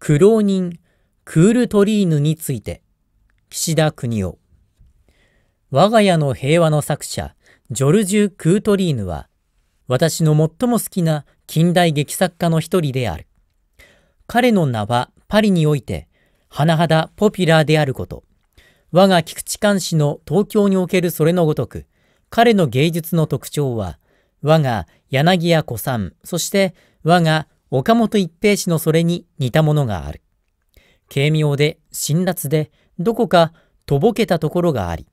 苦労人クールトリーヌについて岸田邦夫我が家の平和の作者ジョルジュ・クートリーヌは私の最も好きな近代劇作家の一人である彼の名はパリにおいて甚だポピュラーであること我が菊池寛氏の東京におけるそれのごとく彼の芸術の特徴は我が柳屋古参そして我が岡本一平氏のそれに似たものがある。軽妙で辛辣で、どこかとぼけたところがあり、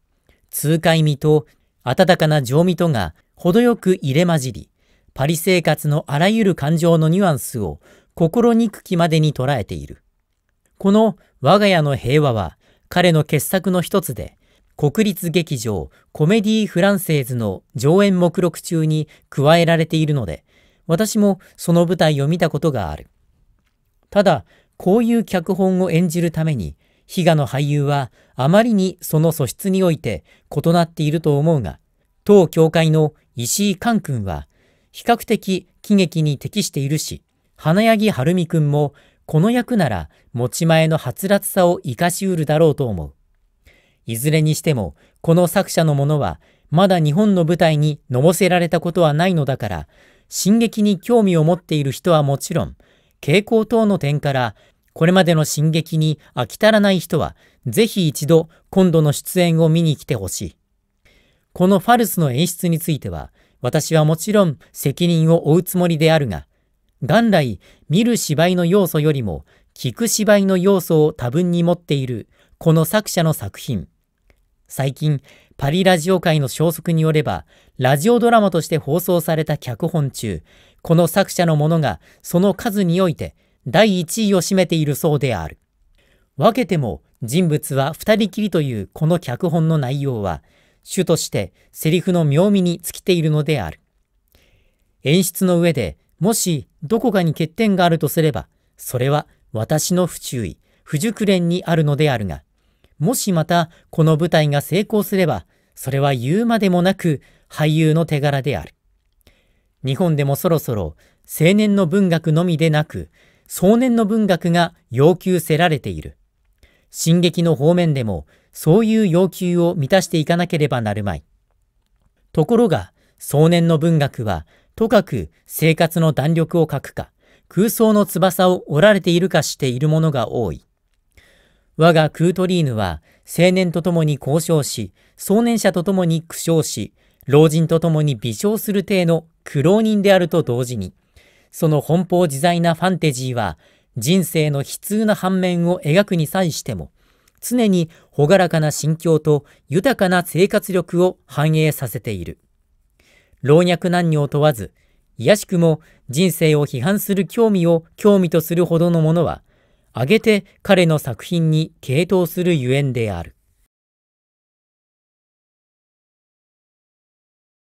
痛快味と温かな情味とが程よく入れ混じり、パリ生活のあらゆる感情のニュアンスを心憎きまでに捉えている。この我が家の平和は彼の傑作の一つで、国立劇場コメディ・フランセーズの上演目録中に加えられているので、私もその舞台を見たことがある。ただ、こういう脚本を演じるために、比嘉の俳優はあまりにその素質において異なっていると思うが、当協会の石井寛君は、比較的喜劇に適しているし、花柳晴美君もこの役なら持ち前のはつらつさを生かしうるだろうと思う。いずれにしても、この作者のものはまだ日本の舞台にのぼせられたことはないのだから、進撃に興味を持っている人はもちろん、傾向等の点から、これまでの進撃に飽き足らない人は、ぜひ一度今度の出演を見に来てほしい。このファルスの演出については、私はもちろん責任を負うつもりであるが、元来見る芝居の要素よりも聞く芝居の要素を多分に持っているこの作者の作品。最近、パリラジオ界の消息によれば、ラジオドラマとして放送された脚本中、この作者のものがその数において第1位を占めているそうである。分けても人物は2人きりというこの脚本の内容は、主としてセリフの妙味に尽きているのである。演出の上でもしどこかに欠点があるとすれば、それは私の不注意、不熟練にあるのであるが、もしまたこの舞台が成功すれば、それは言うまでもなく俳優の手柄である。日本でもそろそろ青年の文学のみでなく、少年の文学が要求せられている。進撃の方面でもそういう要求を満たしていかなければなるまい。ところが、少年の文学は、とかく生活の弾力を欠くか、空想の翼を折られているかしているものが多い。我がクートリーヌは青年と共に交渉し、壮年者と共に苦笑し、老人と共に微笑する体の苦労人であると同時に、その奔放自在なファンテジーは、人生の悲痛な反面を描くに際しても、常に朗らかな心境と豊かな生活力を反映させている。老若男女を問わず、卑しくも人生を批判する興味を興味とするほどのものは、挙げて彼の作品に傾倒するゆえんである。